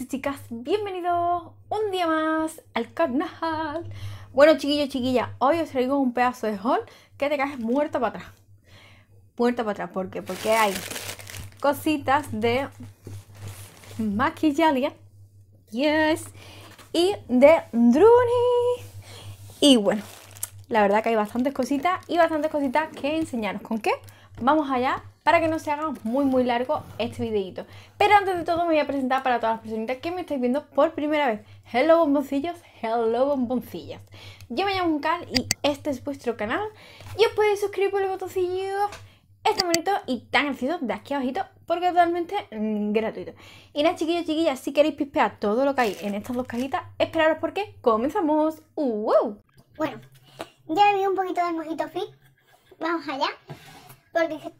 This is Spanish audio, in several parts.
y chicas, bienvenidos un día más al canal. Bueno, chiquillos, chiquillas, hoy os traigo un pedazo de haul que te caes muerta para atrás. muerto para atrás, ¿por Porque hay cositas de maquillalia, y de Druni. Y bueno, la verdad que hay bastantes cositas y bastantes cositas que enseñaros. ¿Con qué? Vamos allá para que no se haga muy muy largo este videito. Pero antes de todo me voy a presentar para todas las personitas que me estáis viendo por primera vez. Hello bomboncillos, hello bomboncillas. Yo me llamo Uncal y este es vuestro canal. Y os podéis suscribir por el botoncillo este bonito y tan sencillo de aquí abajito porque es totalmente mm, gratuito. Y nada, chiquillos, chiquillas, si queréis pispear todo lo que hay en estas dos cajitas, esperaros porque comenzamos. Bueno, ya vi un poquito del mojito fit. Vamos allá. Porque estoy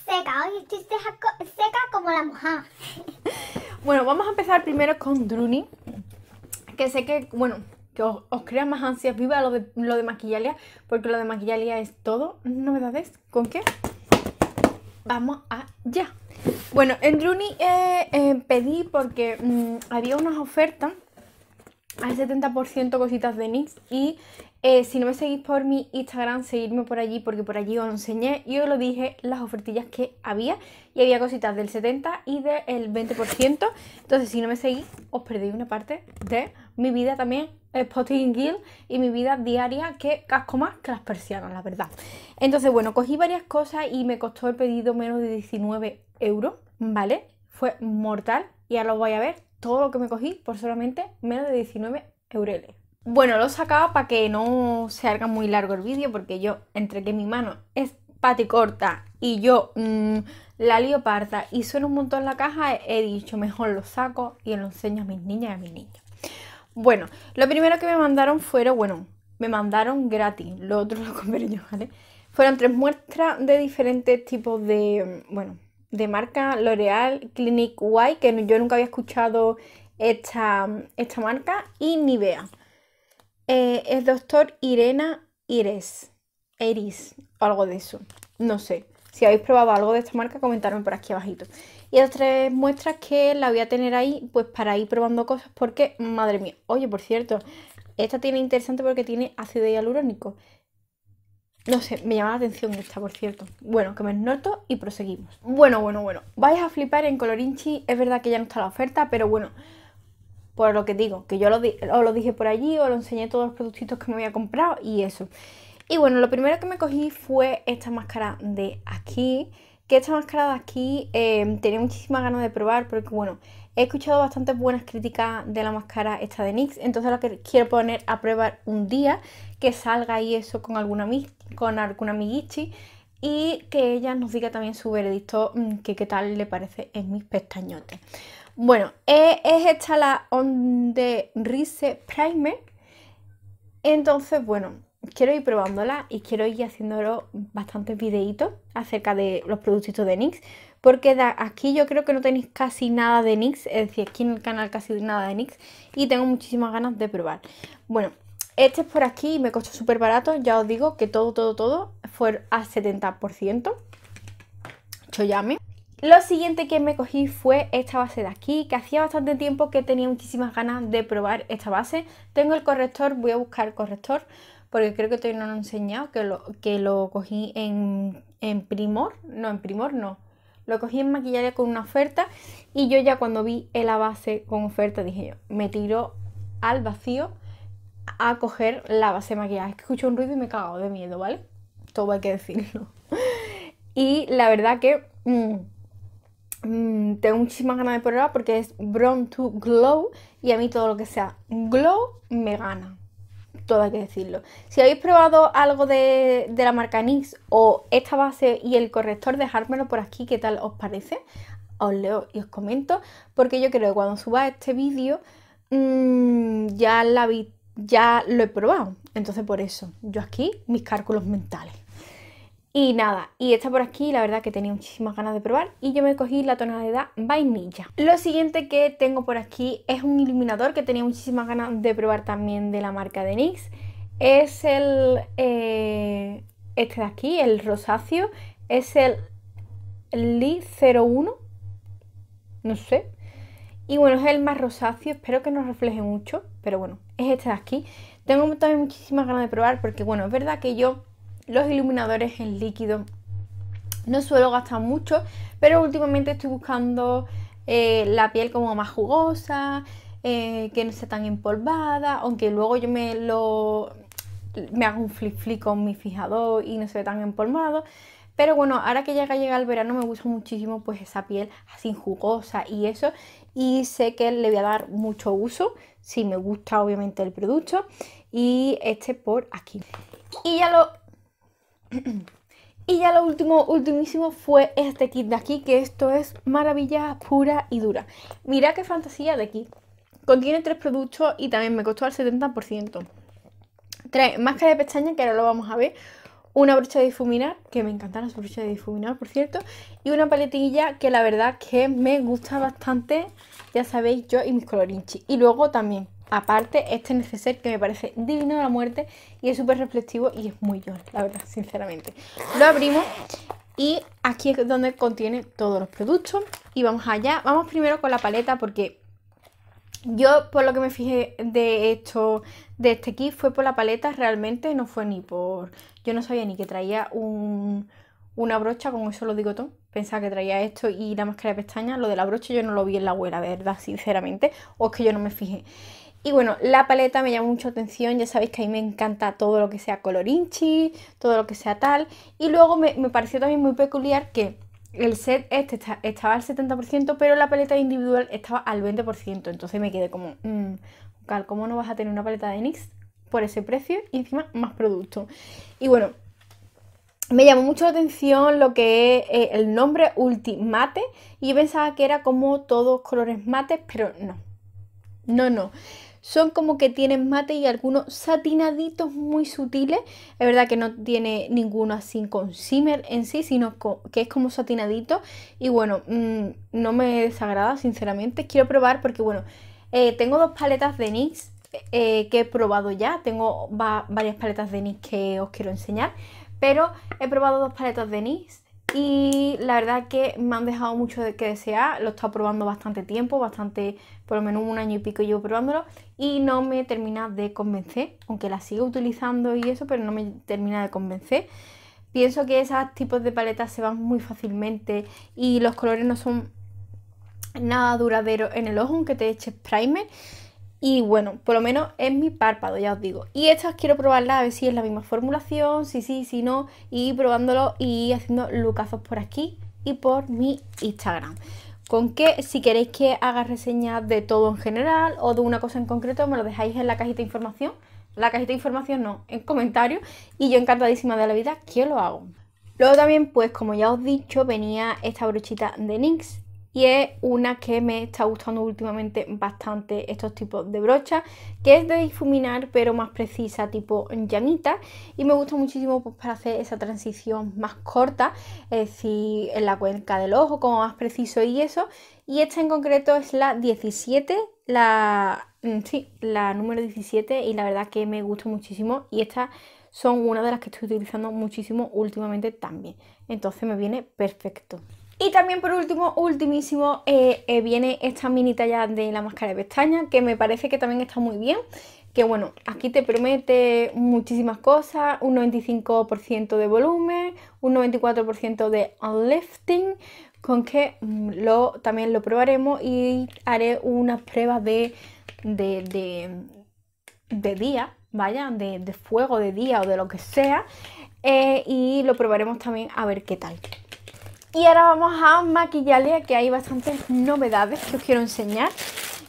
seca, hoy estoy seca, como la mojada. bueno, vamos a empezar primero con Druni, que sé que, bueno, que os, crea más ansias viva lo de, lo maquillalia, porque lo de maquillalia es todo. ¿Novedades? ¿Con qué? Vamos ya Bueno, en Druni eh, eh, pedí porque mm, había unas ofertas al 70% cositas de NYX y eh, si no me seguís por mi Instagram, seguidme por allí porque por allí os enseñé y os lo dije las ofertillas que había y había cositas del 70 y del 20%. Entonces, si no me seguís, os perdéis una parte de mi vida también, Spotting Guild y mi vida diaria que casco más que las persianas, la verdad. Entonces, bueno, cogí varias cosas y me costó el pedido menos de 19 euros, ¿vale? Fue mortal y ahora lo voy a ver todo lo que me cogí por solamente menos de 19 euros Bueno, lo sacaba para que no se haga muy largo el vídeo, porque yo, entre que mi mano es paticorta y yo mm, la lío parta y suena un montón la caja, he dicho, mejor lo saco y lo enseño a mis niñas y a mis niños. Bueno, lo primero que me mandaron fueron, bueno, me mandaron gratis, lo otro lo compré yo, ¿vale? Fueron tres muestras de diferentes tipos de, mm, bueno, de marca L'Oreal Clinique White, que yo nunca había escuchado esta, esta marca, y Nivea. vea. el eh, doctor Irena Iris, Eris, algo de eso, no sé. Si habéis probado algo de esta marca, comentadme por aquí abajito. Y las tres muestras que la voy a tener ahí, pues para ir probando cosas, porque, madre mía, oye, por cierto, esta tiene interesante porque tiene ácido hialurónico. No sé, me llama la atención esta, por cierto. Bueno, que me noto y proseguimos. Bueno, bueno, bueno. Vais a flipar en Colorinchi. Es verdad que ya no está la oferta, pero bueno. Por lo que digo, que yo lo os lo dije por allí, os lo enseñé todos los productitos que me había comprado y eso. Y bueno, lo primero que me cogí fue esta máscara de aquí. Que esta máscara de aquí eh, tenía muchísimas ganas de probar porque, bueno, He escuchado bastantes buenas críticas de la máscara esta de NYX, entonces la que quiero poner a probar un día, que salga ahí eso con alguna, con alguna amiguichi y que ella nos diga también su veredicto, mm, que qué tal le parece en mis pestañotes. Bueno, e, es esta la On de Rise Primer, entonces bueno, quiero ir probándola y quiero ir haciéndolo bastantes videitos acerca de los productitos de NYX porque aquí yo creo que no tenéis casi nada de NYX, es decir, aquí en el canal casi nada de NYX y tengo muchísimas ganas de probar. Bueno, este es por aquí me costó súper barato, ya os digo que todo, todo, todo fue a 70%, choyame. Lo siguiente que me cogí fue esta base de aquí, que hacía bastante tiempo que tenía muchísimas ganas de probar esta base. Tengo el corrector, voy a buscar el corrector, porque creo que todavía no lo he enseñado, que lo, que lo cogí en, en Primor, no, en Primor no, lo cogí en maquillaria con una oferta y yo ya cuando vi la base con oferta dije yo, me tiró al vacío a coger la base de maquillaje. Es que escucho un ruido y me cago de miedo, ¿vale? Todo hay que decirlo. Y la verdad que mm, mm, tengo muchísimas ganas de probar porque es Brown to Glow y a mí todo lo que sea glow me gana todo hay que decirlo. Si habéis probado algo de, la marca NYX o esta base y el corrector, dejármelo por aquí qué tal os parece. Os leo y os comento, porque yo creo que cuando suba este vídeo mm, ya, la vi, ya lo he probado. Entonces por eso, yo aquí mis cálculos mentales. Y nada, y esta por aquí la verdad que tenía muchísimas ganas de probar y yo me cogí la tonalidad vainilla. Lo siguiente que tengo por aquí es un iluminador que tenía muchísimas ganas de probar también de la marca de NYX. Es el... Eh, este de aquí, el rosáceo, es el Lee 01, no sé. Y bueno, es el más rosáceo, espero que no refleje mucho, pero bueno, es este de aquí. Tengo también muchísimas ganas de probar porque bueno, es verdad que yo los iluminadores en líquido. No suelo gastar mucho, pero últimamente estoy buscando eh, la piel como más jugosa, eh, que no sea tan empolvada, aunque luego yo me lo me hago un flip flip con mi fijador y no se ve tan empolvado. Pero bueno, ahora que ya llega el verano me gusta muchísimo pues esa piel así jugosa y eso. Y sé que le voy a dar mucho uso, si me gusta obviamente el producto. Y este por aquí. Y ya lo y ya lo último, ultimísimo fue este kit de aquí, que esto es maravilla pura y dura. Mirad qué fantasía de aquí. Contiene tres productos y también me costó al 70%. Tres máscaras de pestaña, que ahora lo vamos a ver. Una brocha de difuminar, que me encantan las brochas de difuminar, por cierto. Y una paletilla que la verdad que me gusta bastante, ya sabéis, yo y mis colorinchis. Y luego también Aparte, este neceser que me parece divino de la muerte y es súper reflectivo y es muy yo, la verdad, sinceramente. Lo abrimos y aquí es donde contiene todos los productos. Y vamos allá. Vamos primero con la paleta porque yo por lo que me fijé de esto, de este kit, fue por la paleta realmente, no fue ni por... Yo no sabía ni que traía una brocha, con eso lo digo todo. Pensaba que traía esto y la máscara de pestañas. Lo de la brocha yo no lo vi en la abuela, la verdad, sinceramente. O es que yo no me fijé. Y bueno, la paleta me llamó mucho atención, ya sabéis que a mí me encanta todo lo que sea color inchi, todo lo que sea tal. Y luego me, pareció también muy peculiar que el set este estaba al 70%, pero la paleta individual estaba al 20%. Entonces me quedé como, mm, ¿cómo no vas a tener una paleta de NYX por ese precio y encima más producto? Y bueno, me llamó mucho la atención lo que es eh, el nombre Ultimate y pensaba que era como todos colores mates, pero no. No, no son como que tienen mate y algunos satinaditos muy sutiles. Es verdad que no tiene ninguno así con shimmer en sí, sino que es como satinadito. Y bueno, mm, no me desagrada, sinceramente. Quiero probar porque, bueno, eh, tengo dos paletas de NYX eh, que he probado ya. Tengo varias paletas de NYX que os quiero enseñar. Pero he probado dos paletas de NYX y la verdad que me han dejado mucho de que desear, lo he estado probando bastante tiempo, bastante, por lo menos un año y pico llevo probándolo y no me termina de convencer, aunque la sigo utilizando y eso, pero no me termina de convencer. Pienso que esos tipos de paletas se van muy fácilmente y los colores no son nada duraderos en el ojo, aunque te eches primer. Y bueno, por lo menos es mi párpado, ya os digo. Y estas quiero probarla a ver si es la misma formulación, si sí, si no, y probándolo y haciendo lucazos por aquí y por mi Instagram. Con que si queréis que haga reseñas de todo en general o de una cosa en concreto, me lo dejáis en la cajita de información. La cajita de información no, en comentarios. Y yo encantadísima de la vida que lo hago. Luego también, pues como ya os he dicho, venía esta brochita de NYX y es una que me está gustando últimamente bastante estos tipos de brochas que es de difuminar pero más precisa tipo llanita y me gusta muchísimo pues, para hacer esa transición más corta es decir en la cuenca del ojo como más preciso y eso y esta en concreto es la 17 la mm, sí la número 17 y la verdad que me gusta muchísimo y estas son una de las que estoy utilizando muchísimo últimamente también entonces me viene perfecto y también por último, ultimísimo, eh, eh, viene esta mini talla de la máscara de pestaña, que me parece que también está muy bien. Que bueno, aquí te promete muchísimas cosas, un 95% de volumen, un 94% de lifting, con que mm, lo, también lo probaremos y haré unas pruebas de, de, día, vaya, de, fuego de día o de lo que sea. Eh, y lo probaremos también a ver qué tal. Y ahora vamos a maquillarle, que hay bastantes novedades que os quiero enseñar.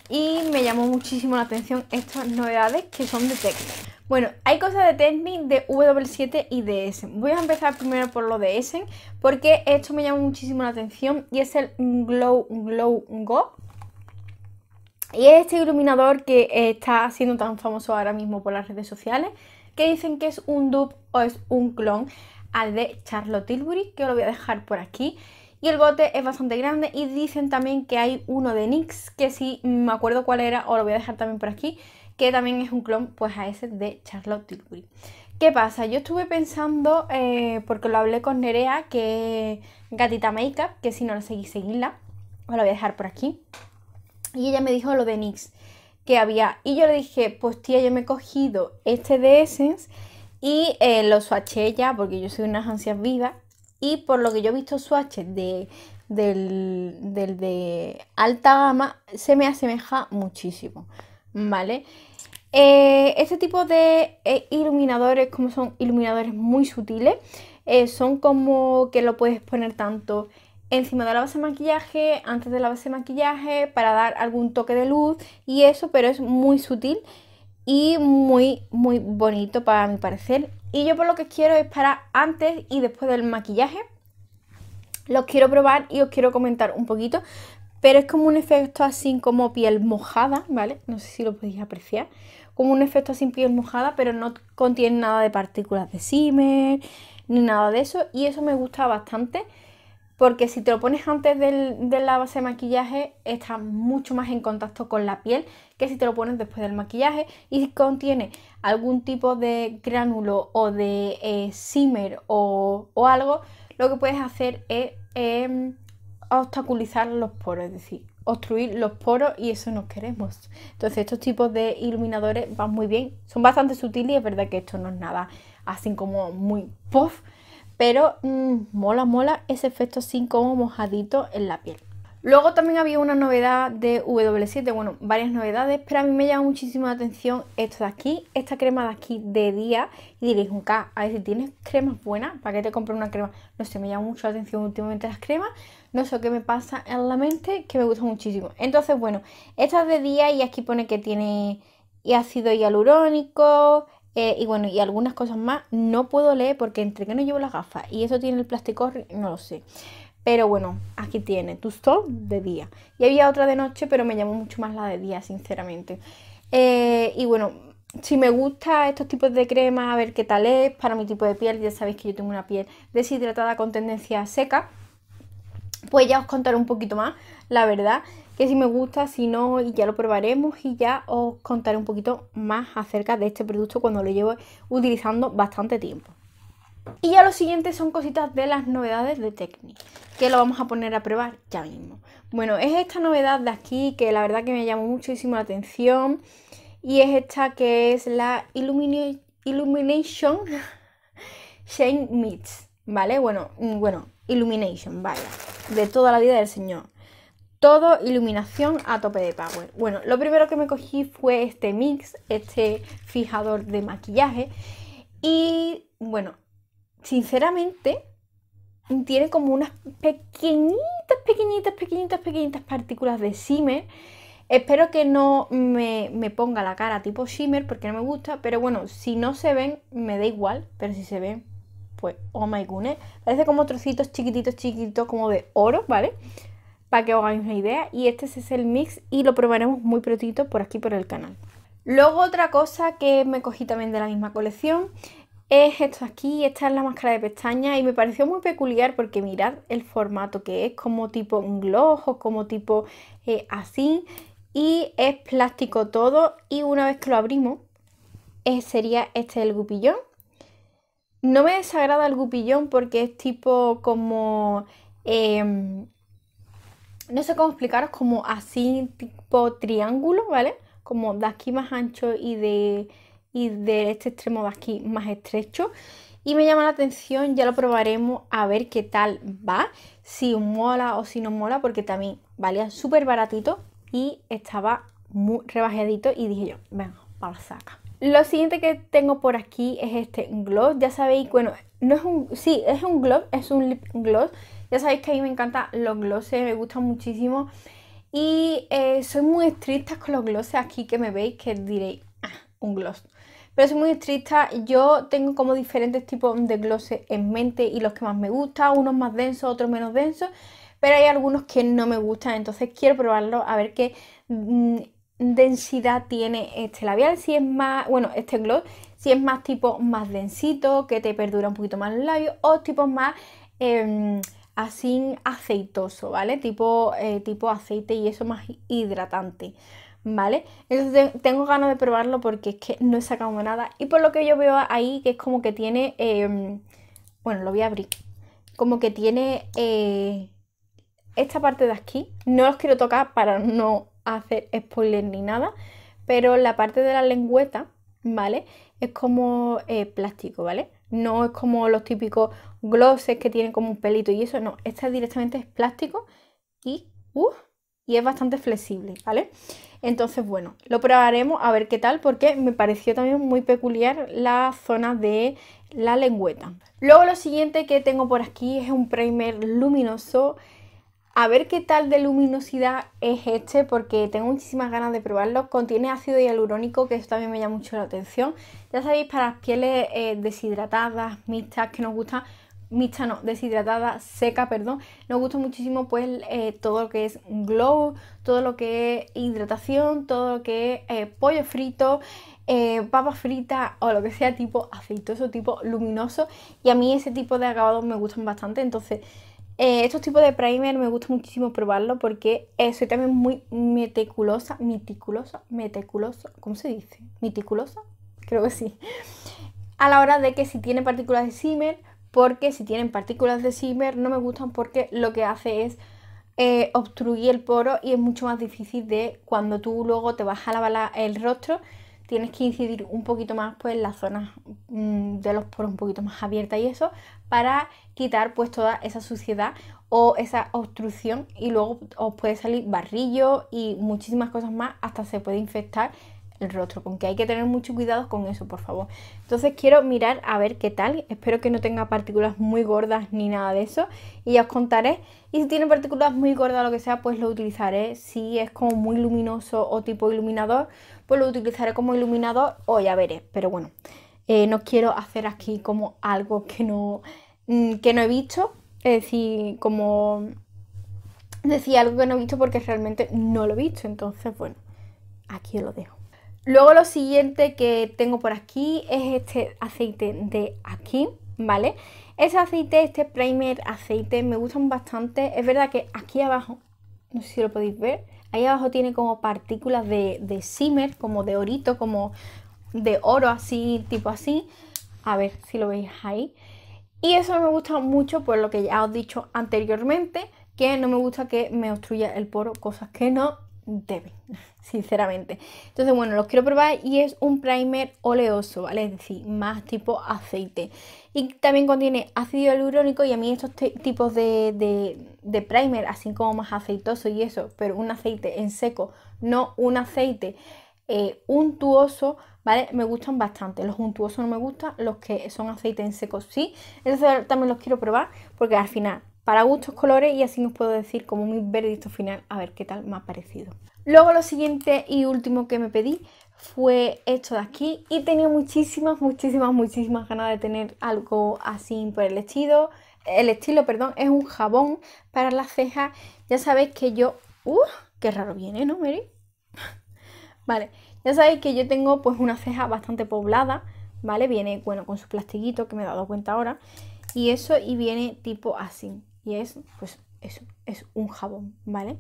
Y me llamó muchísimo la atención estas novedades que son de Techni. Bueno, hay cosas de Techni de W7 y de Essen. Voy a empezar primero por lo de Essen, porque esto me llamó muchísimo la atención y es el Glow Glow Go. Y es este iluminador que está siendo tan famoso ahora mismo por las redes sociales, que dicen que es un dupe o es un clon al de Charlotte Tilbury, que os lo voy a dejar por aquí. Y el bote es bastante grande y dicen también que hay uno de NYX, que si me acuerdo cuál era, os lo voy a dejar también por aquí, que también es un clon pues a ese de Charlotte Tilbury. ¿Qué pasa? Yo estuve pensando, eh, porque lo hablé con Nerea, que Gatita Makeup, que si no la seguís, seguirla os lo voy a dejar por aquí. Y ella me dijo lo de NYX que había. Y yo le dije, pues tía, yo me he cogido este de Essence y eh, lo los swatché ya, porque yo soy unas ansias vivas. Y por lo que yo he visto swatches de, del, de alta gama, se me asemeja muchísimo. ¿Vale? Eh, este tipo de eh, iluminadores, como son iluminadores muy sutiles, son como que lo puedes poner tanto encima de la base de maquillaje, antes de la base de maquillaje, para dar algún toque de luz y eso, pero es muy sutil y muy, muy bonito para mi parecer. Y yo por lo que quiero es para antes y después del maquillaje. Los quiero probar y os quiero comentar un poquito. Pero es como un efecto así como piel mojada, ¿vale? No sé si lo podéis apreciar. Como un efecto así piel mojada, pero no contiene nada de partículas de cimer ni nada de eso. Y eso me gusta bastante porque si te lo pones antes de la base de maquillaje está mucho más en contacto con la piel que si te lo pones después del maquillaje y contiene algún tipo de gránulo o de eh, simmer o, algo, lo que puedes hacer es em, obstaculizar los poros, es decir, obstruir los poros y eso no queremos. Entonces estos tipos de iluminadores van muy bien, son bastante sutiles y es verdad que esto no es nada así como muy puff, pero mm, mola, mola ese efecto así como mojadito en la piel. Luego también había una novedad de W7, bueno, varias novedades, pero a mí me llama muchísimo la atención esto de aquí, esta crema de aquí de día. Y diréis, K, a ver si tienes cremas buenas, ¿para qué te compras una crema? No sé, me llama mucho la atención últimamente las cremas, no sé qué me pasa en la mente, que me gusta muchísimo. Entonces, bueno, esta es de día y aquí pone que tiene ácido hialurónico, eh, y bueno, y algunas cosas más no puedo leer porque entre que no llevo las gafas y eso tiene el plástico, no lo sé. Pero bueno, aquí tiene tu stop de día. Y había otra de noche, pero me llamó mucho más la de día, sinceramente. Eh, y bueno, si me gusta estos tipos de cremas, a ver qué tal es para mi tipo de piel. Ya sabéis que yo tengo una piel deshidratada con tendencia seca pues ya os contaré un poquito más, la verdad, que si me gusta, si no, y ya lo probaremos y ya os contaré un poquito más acerca de este producto cuando lo llevo utilizando bastante tiempo. Y ya lo siguiente son cositas de las novedades de Technic, que lo vamos a poner a probar ya mismo. Bueno, es esta novedad de aquí que la verdad que me llamó muchísimo la atención y es esta que es la Illumination Shane Mix, ¿vale? Bueno, mm, bueno, Illumination, vaya, de toda la vida del señor. Todo iluminación a tope de power. Bueno, lo primero que me cogí fue este mix, este fijador de maquillaje. Y bueno, sinceramente, tiene como unas pequeñitas, pequeñitas, pequeñitas, pequeñitas partículas de shimmer. Espero que no me, me, ponga la cara tipo shimmer porque no me gusta, pero bueno, si no se ven, me da igual, pero si se ven, pues, oh my goodness, parece como trocitos chiquititos, chiquititos, como de oro, ¿vale? Para que os hagáis una idea. Y este es el mix y lo probaremos muy prontito por aquí por el canal. Luego otra cosa que me cogí también de la misma colección es esto aquí, esta es la máscara de pestaña y me pareció muy peculiar porque mirad el formato que es, como tipo un glojo, como tipo eh, así y es plástico todo y una vez que lo abrimos eh, sería este el gupillón no me desagrada el gupillón porque es tipo como... Em, no sé cómo explicaros, como así tipo triángulo, ¿vale? Como de aquí más ancho y de, y de este extremo de aquí más estrecho. Y me llama la atención, ya lo probaremos a ver qué tal va, si mola o si no mola, porque también valía súper baratito y estaba muy rebajadito y dije yo, venga, para saca. Lo siguiente que tengo por aquí es este gloss. Ya sabéis, bueno, no es un. Sí, es un gloss, es un lip gloss. Ya sabéis que a mí me encantan los glosses, me gustan muchísimo. Y eh, soy muy estricta con los glosses aquí que me veis, que diréis, ah, un gloss. Pero soy muy estricta, yo tengo como diferentes tipos de glosses en mente y los que más me gustan, unos más densos, otros menos densos, pero hay algunos que no me gustan, entonces quiero probarlos a ver qué mm, densidad tiene este labial, si es más, bueno, este gloss, si es más tipo más densito, que te perdura un poquito más los labios, o tipo más em, así aceitoso, ¿vale? Tipo, eh, tipo aceite y eso más hidratante. ¿vale? Entonces tengo ganas de probarlo porque es que no he sacado nada. Y por lo que yo veo ahí, que es como que tiene. Em, bueno, lo voy a abrir. Como que tiene eh, esta parte de aquí. No os quiero tocar para no hacer spoiler ni nada, pero la parte de la lengüeta, ¿vale? Es como eh, plástico, ¿vale? No es como los típicos glosses que tienen como un pelito y eso, no. Esta directamente es plástico y, uh, y es bastante flexible, ¿vale? Entonces, bueno, lo probaremos a ver qué tal porque me pareció también muy peculiar la zona de la lengüeta. Luego lo siguiente que tengo por aquí es un primer luminoso a ver qué tal de luminosidad es este porque tengo muchísimas ganas de probarlo. Contiene ácido hialurónico que eso también me llama mucho la atención. Ya sabéis, para las pieles eh, deshidratadas, mixtas, que nos gusta, mixta no, deshidratada, seca, perdón, nos gusta muchísimo pues eh, todo lo que es glow, todo lo que es hidratación, todo lo que es eh, pollo frito, papas papa frita o lo que sea tipo aceitoso, tipo luminoso. Y a mí ese tipo de acabados me gustan bastante. Entonces, eh, estos tipos de primer me gusta muchísimo probarlo porque eh, soy también muy meticulosa, meticulosa, meticulosa, ¿cómo se dice? ¿Meticulosa? Creo que sí. A la hora de que si tiene partículas de simmer, porque si tienen partículas de simmer, no me gustan porque lo que hace es eh, obstruir el poro y es mucho más difícil de cuando tú luego te vas a lavar el rostro, tienes que incidir un poquito más pues en las zonas mm, de los poros un poquito más abiertas y eso, para quitar pues toda esa suciedad o esa obstrucción y luego os puede salir barrillo y muchísimas cosas más, hasta se puede infectar el rostro, con que hay que tener mucho cuidado con eso, por favor. Entonces quiero mirar a ver qué tal, espero que no tenga partículas muy gordas ni nada de eso y ya os contaré. Y si tiene partículas muy gordas o lo que sea, pues lo utilizaré. Si es como muy luminoso o tipo iluminador, pues lo utilizaré como iluminador o ya veré, pero bueno. Eh, no quiero hacer aquí como algo que no, mm, no he visto, es decir, como decía algo que no he visto porque realmente no lo he visto, entonces bueno, aquí os lo dejo. Luego lo siguiente que tengo por aquí es este aceite de aquí, ¿vale? Ese aceite, este primer aceite, me gustan bastante. Es verdad que aquí abajo, no sé si lo podéis ver, ahí abajo tiene como partículas de, de shimmer, como de orito, como, de oro así, tipo así. A ver si lo veis ahí. Y eso me gusta mucho por lo que ya os he dicho anteriormente, que no me gusta que me obstruya el poro, cosas que no deben, sinceramente. Entonces, bueno, los quiero probar y es un primer oleoso, ¿vale? Es decir, más tipo aceite. Y también contiene ácido hialurónico y a mí estos tipos de, primer, así como más aceitoso y eso, pero un aceite en seco, no un aceite eh, untuoso, ¿vale? Me gustan bastante. Los untuosos no me gustan, los que son aceite en seco sí. Entonces también los quiero probar porque al final, para gustos, colores y así os puedo decir como mi veredicto final, a ver qué tal me ha parecido. Luego lo siguiente y último que me pedí fue esto de aquí y tenía muchísimas, muchísimas, muchísimas ganas de tener algo así por el estilo. El estilo, perdón, es un jabón para las cejas. Ya sabéis que yo... ¡Uh! Qué raro viene, ¿no, Mary? vale, ya sabéis que yo tengo pues una ceja bastante poblada, ¿vale? Viene, bueno, con su plastiquito que me he dado cuenta ahora. Y eso, y viene tipo así. Y es, pues, eso, es un jabón, ¿vale?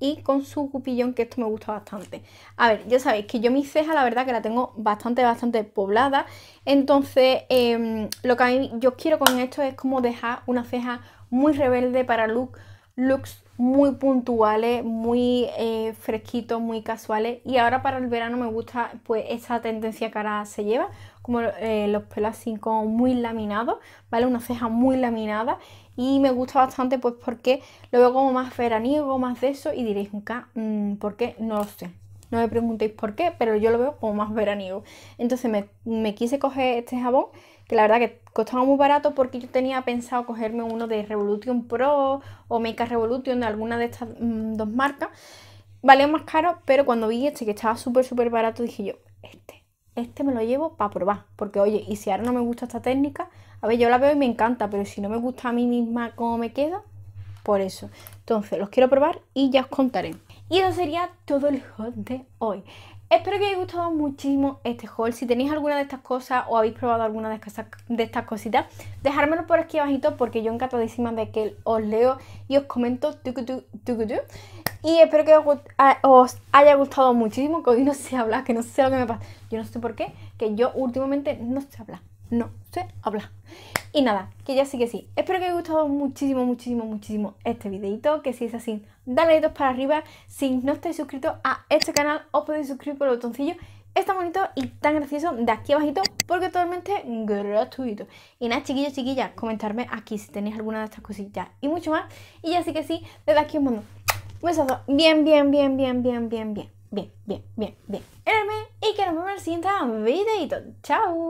y con su cupillón, que esto me gusta bastante. A ver, ya sabéis que yo mi ceja, la verdad que la tengo bastante, bastante poblada. Entonces, em, lo que a mí yo quiero con esto es como dejar una ceja muy rebelde para look, looks muy puntuales, muy eh, fresquitos, muy casuales. Y ahora para el verano me gusta pues esa tendencia que ahora se lleva, como eh, los pelos así como muy laminados, ¿vale? Una ceja muy laminada. Y me gusta bastante pues porque lo veo como más veraniego, más de eso. Y diréis, nunca mm, ¿por qué? No lo sé. No me preguntéis por qué, pero yo lo veo como más veraniego. Entonces me, me quise coger este jabón que la verdad que costaba muy barato porque yo tenía pensado cogerme uno de Revolution Pro o a Revolution de alguna de estas mm, dos marcas. Valía más caro, pero cuando vi este que estaba súper, súper barato, dije yo, este, este me lo llevo para probar. Porque oye, y si ahora no me gusta esta técnica, a ver, yo la veo y me encanta, pero si no me gusta a mí misma cómo me queda, por eso. Entonces, los quiero probar y ya os contaré. Y eso sería todo el hot de hoy. Espero que os haya gustado muchísimo este haul. Si tenéis alguna de estas cosas o habéis probado alguna de estas, cositas, dejármelo por aquí abajito porque yo encantadísima de que os leo y os comento Y espero que os haya gustado muchísimo, que hoy no sé hablar, que no sé lo que me pasa. Yo no sé por qué, que yo últimamente no sé hablar no sé habla Y nada, que ya sí que sí. Espero que os haya gustado muchísimo, muchísimo, muchísimo este videito. Que si es así, dale dedos para arriba. Si no estáis suscritos a este canal, os podéis suscribir por el botoncillo. Está bonito y tan gracioso de aquí abajito porque totalmente gratuito. Y nada, chiquillos, chiquillas, comentarme aquí si tenéis alguna de estas cosillas y mucho más. Y ya sí que sí, desde aquí os mando un besazo bien, bien, bien, bien, bien, bien, bien, bien, bien, bien, bien. y que nos vemos en el siguiente videito. ¡Chao!